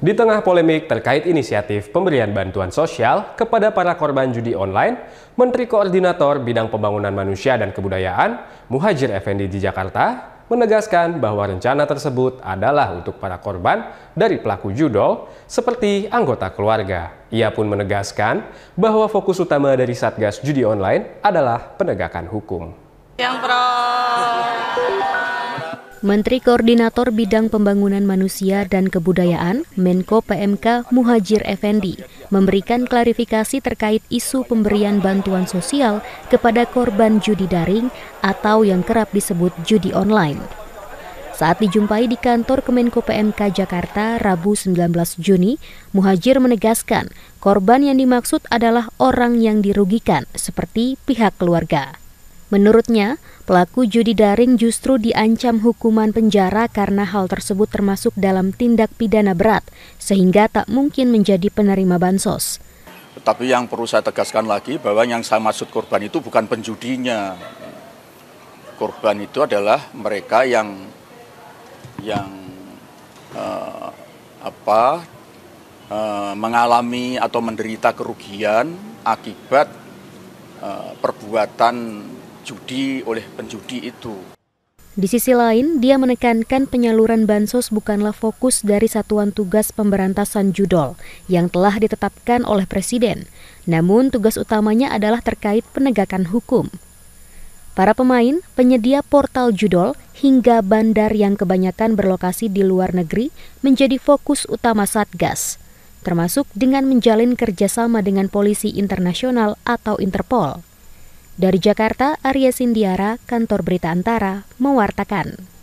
Di tengah polemik terkait inisiatif pemberian bantuan sosial kepada para korban judi online, Menteri Koordinator Bidang Pembangunan Manusia dan Kebudayaan, Muhajir Effendi di Jakarta, menegaskan bahwa rencana tersebut adalah untuk para korban dari pelaku judo seperti anggota keluarga. Ia pun menegaskan bahwa fokus utama dari Satgas Judi Online adalah penegakan hukum. Yang pro Menteri Koordinator Bidang Pembangunan Manusia dan Kebudayaan, Menko PMK Muhajir Effendi, memberikan klarifikasi terkait isu pemberian bantuan sosial kepada korban judi daring atau yang kerap disebut judi online. Saat dijumpai di kantor Kemenko PMK Jakarta Rabu 19 Juni, Muhajir menegaskan korban yang dimaksud adalah orang yang dirugikan seperti pihak keluarga. Menurutnya, pelaku judi daring justru diancam hukuman penjara karena hal tersebut termasuk dalam tindak pidana berat, sehingga tak mungkin menjadi penerima bansos. Tapi yang perlu saya tegaskan lagi bahwa yang saya maksud korban itu bukan penjudinya. Korban itu adalah mereka yang yang eh, apa eh, mengalami atau menderita kerugian akibat eh, perbuatan judi oleh penjudi itu. Di sisi lain, dia menekankan penyaluran bansos bukanlah fokus dari Satuan Tugas Pemberantasan Judol yang telah ditetapkan oleh Presiden, namun tugas utamanya adalah terkait penegakan hukum. Para pemain, penyedia portal judol, hingga bandar yang kebanyakan berlokasi di luar negeri menjadi fokus utama Satgas, termasuk dengan menjalin kerjasama dengan polisi internasional atau Interpol. Dari Jakarta, Arya Sindiara, Kantor Berita Antara, mewartakan.